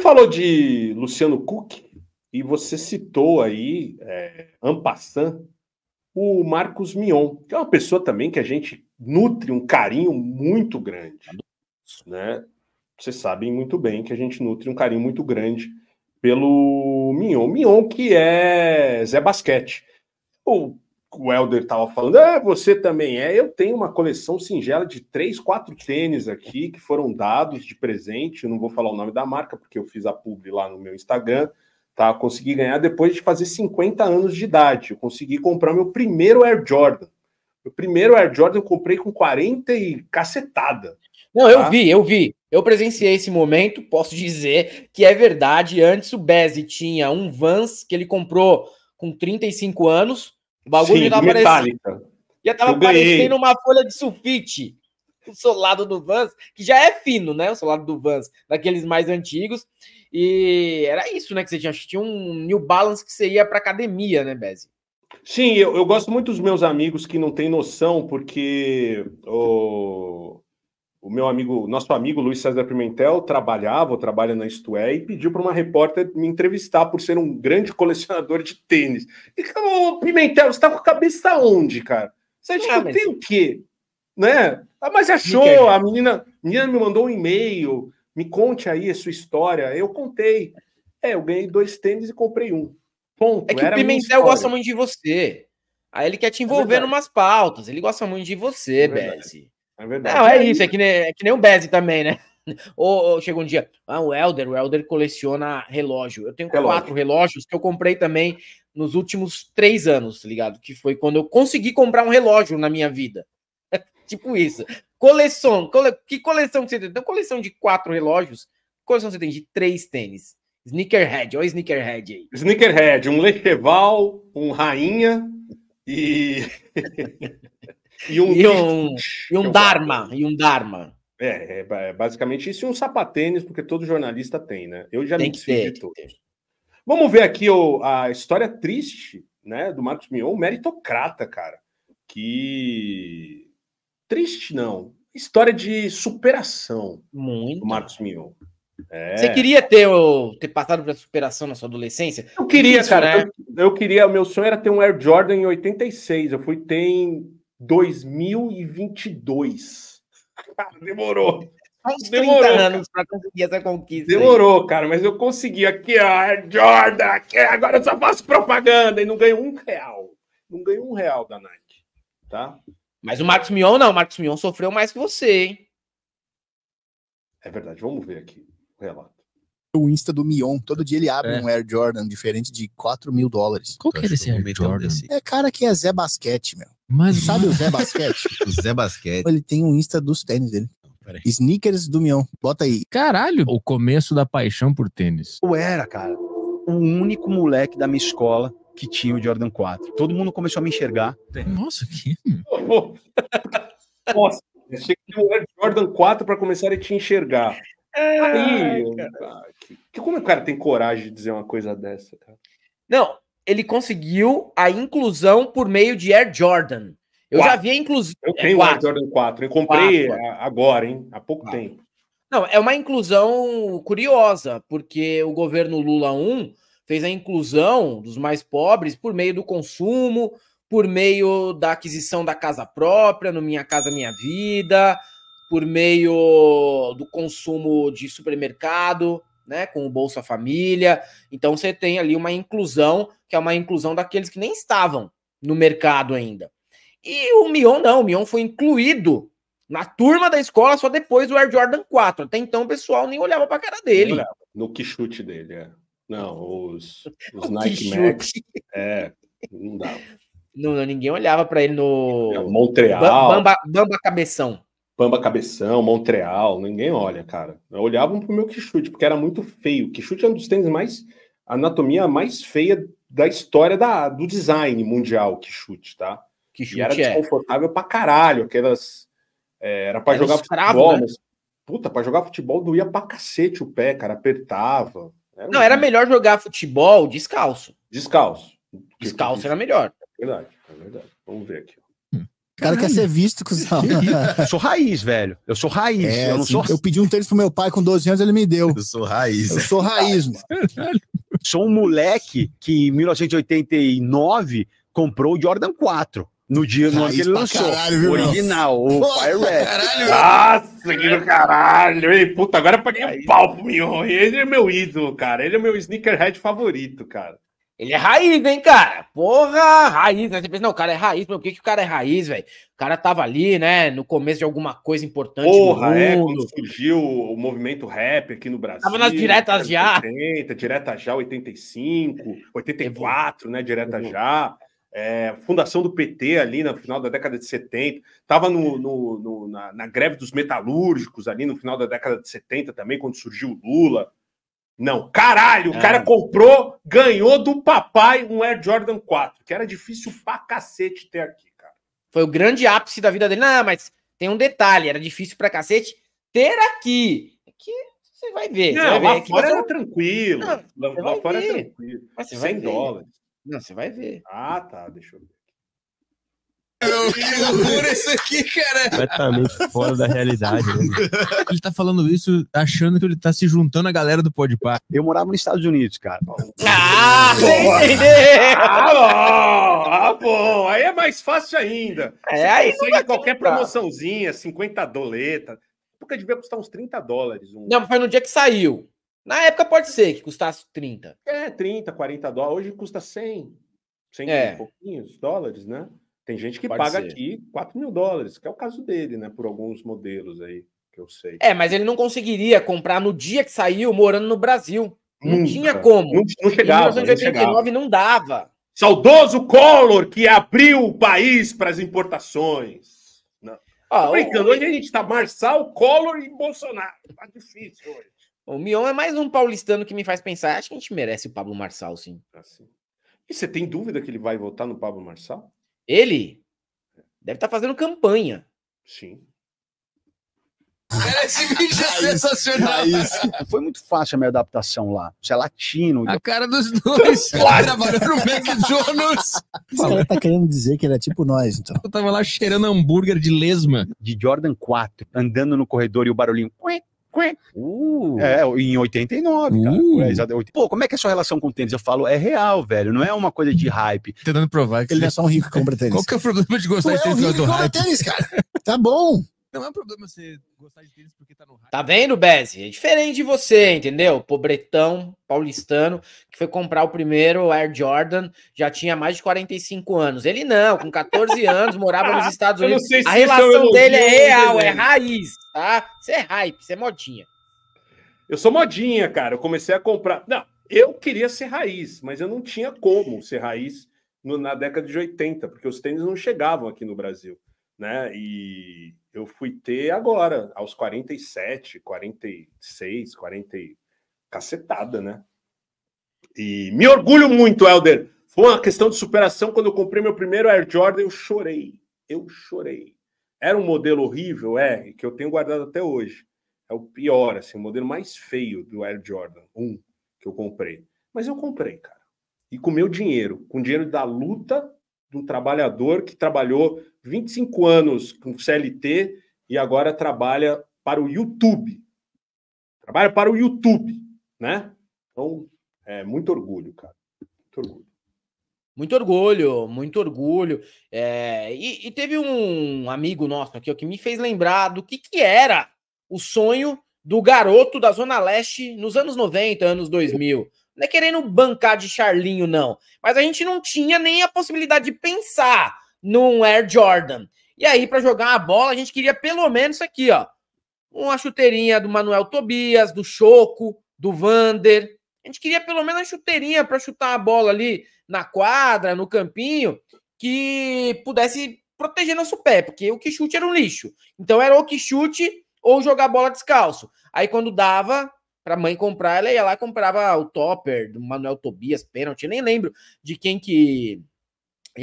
falou de Luciano Cook e você citou aí, é, Ampassan, o Marcos Mion, que é uma pessoa também que a gente nutre um carinho muito grande. Né? Vocês sabem muito bem que a gente nutre um carinho muito grande pelo Mion. Mion, que é Zé Basquete. O o Helder estava falando, é, você também é. Eu tenho uma coleção singela de três, quatro tênis aqui que foram dados de presente. Eu não vou falar o nome da marca, porque eu fiz a pub lá no meu Instagram. Tá? consegui ganhar depois de fazer 50 anos de idade. Eu consegui comprar meu primeiro Air Jordan. Meu primeiro Air Jordan eu comprei com 40 e cacetada. Não, tá? eu vi, eu vi. Eu presenciei esse momento, posso dizer que é verdade. Antes o Bezzi tinha um Vans que ele comprou com 35 anos o bagulho Sim, já metálica. Já tava eu parecendo ganhei. uma folha de sulfite. O solado do Vans, que já é fino, né? O solado do Vans, daqueles mais antigos. E era isso, né? Que você tinha, tinha um New Balance que você ia pra academia, né, Bezzi? Sim, eu, eu gosto muito dos meus amigos que não têm noção, porque. Oh o meu amigo, nosso amigo Luiz César Pimentel trabalhava, ou trabalha na Isto é, e pediu para uma repórter me entrevistar por ser um grande colecionador de tênis. E falou, Pimentel, você está com a cabeça onde, cara? Você acha ah, que eu tenho o quê? Né? Ah, mas achou, a menina, a menina me mandou um e-mail, me conte aí a sua história. Eu contei. É, eu ganhei dois tênis e comprei um. Ponto. É que Era o Pimentel gosta muito de você. Aí ele quer te é envolver é numas pautas. Ele gosta muito de você, é Bessie. É verdade. Não, é isso, é que nem, é que nem o Bezzi também, né? Ou, ou chega um dia, ah, o Elder, o Elder coleciona relógio. Eu tenho relógio. quatro relógios que eu comprei também nos últimos três anos, tá ligado? Que foi quando eu consegui comprar um relógio na minha vida. tipo isso. Coleção, cole... que coleção que você tem? Então, coleção de quatro relógios, que coleção você tem de três tênis. Sneakerhead, olha o Sneakerhead aí. Sneakerhead, um Lecheval, um Rainha e. E um, e um, e um é Dharma. E um Dharma. É, é, é, basicamente isso. E um sapatênis, porque todo jornalista tem, né? Eu já tem me desfiz de Vamos ver aqui o, a história triste né, do Marcos Mion, meritocrata, cara. Que. Triste não. História de superação Muito. do Marcos Mion. É. Você queria ter, ter passado pela superação na sua adolescência? Eu queria, Isso, cara. Né? Eu, eu, queria, meu sonho era ter um Air Jordan em 86. Eu fui ter em 2022. Cara, ah, demorou. Uns demorou, 30 anos para conseguir essa conquista. Demorou, aí. cara, mas eu consegui. Aqui, ó, é Jordan, aqui, agora eu só faço propaganda e não ganho um real. Não ganho um real da Nike, tá? Mas o Marcos Mion não, o Marcos Mion sofreu mais que você, hein? É verdade, vamos ver aqui o relato. O Insta do Mion, todo dia ele abre é. um Air Jordan diferente de 4 mil dólares. Qual que é esse Air Jordan? Jordan? É cara que é Zé Basquete, meu. Mas, Sabe o Zé Basquete? o Zé Basquete. Ele tem um Insta dos tênis dele. Peraí. Sneakers do Mion. Bota aí. Caralho, o começo da paixão por tênis. Eu era, cara, o único moleque da minha escola que tinha o Jordan 4. Todo mundo começou a me enxergar. Nossa, que. Nossa, tinha que ter o Jordan 4 para começar a te enxergar. É, Aí, cara. Que, como é o cara tem coragem de dizer uma coisa dessa, cara? Não, ele conseguiu a inclusão por meio de Air Jordan. Eu quatro. já vi a inclusão. Eu é, tenho o Air Jordan 4. Eu comprei quatro. agora, hein? Há pouco quatro. tempo. Não, é uma inclusão curiosa, porque o governo Lula 1 fez a inclusão dos mais pobres por meio do consumo, por meio da aquisição da casa própria, no Minha Casa Minha Vida, por meio do consumo de supermercado né, com o Bolsa Família. Então você tem ali uma inclusão, que é uma inclusão daqueles que nem estavam no mercado ainda. E o Mion não, o Mion foi incluído na turma da escola só depois do Air Jordan 4. Até então o pessoal nem olhava para a cara dele. No que chute dele, é. Não, os, os Nike Max. É, não dava. Não, ninguém olhava para ele no. É, Montreal. Bamba, Bamba Cabeção. Pamba Cabeção, Montreal, ninguém olha, cara. Olhavam pro meu quichute, porque era muito feio. Quichute é um dos tênis mais. A anatomia mais feia da história da, do design mundial, quichute, tá? Quichute e era é. desconfortável pra caralho, aquelas. É, era pra era jogar escravo, futebol, né? mas, Puta, pra jogar futebol doía pra cacete o pé, cara, apertava. Era Não, um... era melhor jogar futebol descalço. Descalço. Descalço era melhor. É verdade, é verdade. Vamos ver aqui cara quer ser visto, cuzão. eu sou raiz, velho. Eu sou raiz. É, eu, não sou... eu pedi um tênis pro meu pai com 12 anos, ele me deu. Eu sou raiz. Eu sou raiz, mano. Sou um moleque que em 1989 comprou o Jordan 4 no dia no ano que ele lançou. Caralho, viu, original, o Fire Caralho, Nossa, que do caralho. Ei, puta, agora eu paguei um pau pro Mion. Ele é meu ídolo, cara. Ele é meu sneakerhead favorito, cara. Ele é raiz, hein, cara? Porra, raiz, né? Você pensa, não, o cara é raiz, mas por que, que o cara é raiz, velho? O cara tava ali, né, no começo de alguma coisa importante Porra, é, no mundo. É, surgiu o movimento rap aqui no Brasil. Tava nas diretas 80, já. 80, direta já, 85, 84, Evo. né, direta uhum. já. É, fundação do PT ali no final da década de 70, Tava no, no, no na, na, greve dos metalúrgicos ali no final da década de 70 também, quando surgiu o Lula. Não, caralho, é. o cara comprou, ganhou do papai um Air Jordan 4, que era difícil pra cacete ter aqui, cara. Foi o grande ápice da vida dele. Não, mas tem um detalhe, era difícil pra cacete ter aqui. É que você vai ver. Não, vai lá fora era tranquilo. Não, lá fora ver. era tranquilo. Mas 100 dólares. Não, você vai ver. Ah, tá, deixa eu ver que loucura isso aqui, cara. Completamente fora da realidade. Né? Ele tá falando isso achando que ele tá se juntando à galera do Podpah. Eu morava nos Estados Unidos, cara. Ah, sem entender! Ah, bom! Ah, bom! Aí é mais fácil ainda. É, Você aí consegue qualquer comprar. promoçãozinha, 50 doleta. Porque devia custar uns 30 dólares. Um... Não, foi no dia que saiu. Na época pode ser que custasse 30. É, 30, 40 dólares. Hoje custa 100. 100 é. e pouquinhos dólares, né? Tem gente que Pode paga ser. aqui 4 mil dólares, que é o caso dele, né? Por alguns modelos aí que eu sei. É, mas ele não conseguiria comprar no dia que saiu morando no Brasil. Nunca. Não tinha como. Não, não chegava. Em 1989 não, não dava. Saudoso Collor que abriu o país para as importações. Não. Ah, Tô brincando, o... hoje a gente está Marçal, Collor e Bolsonaro. Tá difícil hoje. O Mion é mais um paulistano que me faz pensar. Acho que a gente merece o Pablo Marçal, sim. Assim. E você tem dúvida que ele vai votar no Pablo Marçal? Ele deve estar tá fazendo campanha. Sim. É, esse vídeo é sensacional. É Foi muito fácil a minha adaptação lá. Você é latino. A cara dos dois. Claro. Trabalhando no McDonald's. Esse cara tá querendo dizer que ele é tipo nós, então. Eu tava lá cheirando hambúrguer de lesma. De Jordan 4, andando no corredor e o barulhinho. Uh. É, em 89, uh. É, Pô, como é que é a sua relação com tênis? Eu falo, é real, velho. Não é uma coisa de hype. Tentando provar que ele é só um rico que compra tênis. Qual que é o problema de gostar de tênis? É um rico que compra tênis, cara. Tá bom. Não é um problema você gostar de tênis porque tá no hype. Tá vendo, Bezzi? É diferente de você, entendeu? Pobretão, paulistano, que foi comprar o primeiro Air Jordan, já tinha mais de 45 anos. Ele não, com 14 anos, morava nos Estados Unidos. Se a relação dele é real, é raiz, tá? Você é hype, você é modinha. Eu sou modinha, cara. Eu comecei a comprar. Não, eu queria ser raiz, mas eu não tinha como ser raiz no, na década de 80, porque os tênis não chegavam aqui no Brasil, né? E eu fui ter agora, aos 47, 46, 40 cacetada, né? E me orgulho muito, Helder. Foi uma questão de superação. Quando eu comprei meu primeiro Air Jordan, eu chorei. Eu chorei. Era um modelo horrível, é, que eu tenho guardado até hoje. É o pior, assim, o modelo mais feio do Air Jordan 1 um, que eu comprei. Mas eu comprei, cara. E com meu dinheiro, com o dinheiro da luta do trabalhador que trabalhou 25 anos com CLT e agora trabalha para o YouTube. Trabalha para o YouTube, né? Então, é muito orgulho, cara. Muito orgulho. Muito orgulho, muito orgulho. É, e, e, teve um amigo nosso aqui ó, que me fez lembrar do que, que era o sonho do garoto da Zona Leste nos anos 90, anos 2000. Não é querendo bancar de Charlinho, não. Mas a gente não tinha nem a possibilidade de pensar num Air Jordan. E aí, para jogar a bola, a gente queria pelo menos isso aqui, ó. Uma chuteirinha do Manuel Tobias, do Choco, do Vander. A gente queria pelo menos a chuteirinha para chutar a bola ali na quadra, no campinho, que pudesse proteger nosso pé, porque o que chute era um lixo. Então era o que chute ou jogar bola descalço. Aí quando dava para mãe comprar, ela ia lá e comprava o topper do Manuel Tobias, pênalti, nem lembro de quem que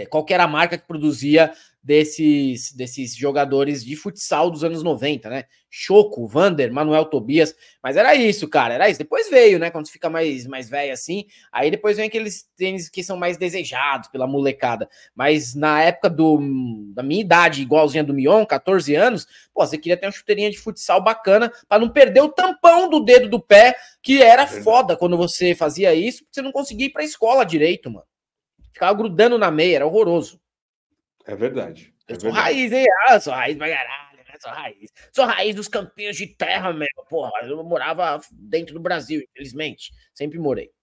é, qual era a marca que produzia desses, desses jogadores de futsal dos anos 90, né? Choco, Vander, Manuel Tobias, mas era isso, cara, era isso. Depois veio, né, quando você fica mais, mais velho assim, aí depois vem aqueles tênis que são mais desejados pela molecada. Mas na época do, da minha idade, igualzinha do Mion, 14 anos, pô, você queria ter uma chuteirinha de futsal bacana para não perder o tampão do dedo do pé, que era foda quando você fazia isso, porque você não conseguia ir pra escola direito, mano. Ficava grudando na meia, era horroroso. É verdade. É eu sou verdade. raiz, hein? Ah, sou raiz pra caralho, né? Sou raiz. Sou raiz dos campinhos de terra mesmo, porra. Eu morava dentro do Brasil, infelizmente. Sempre morei.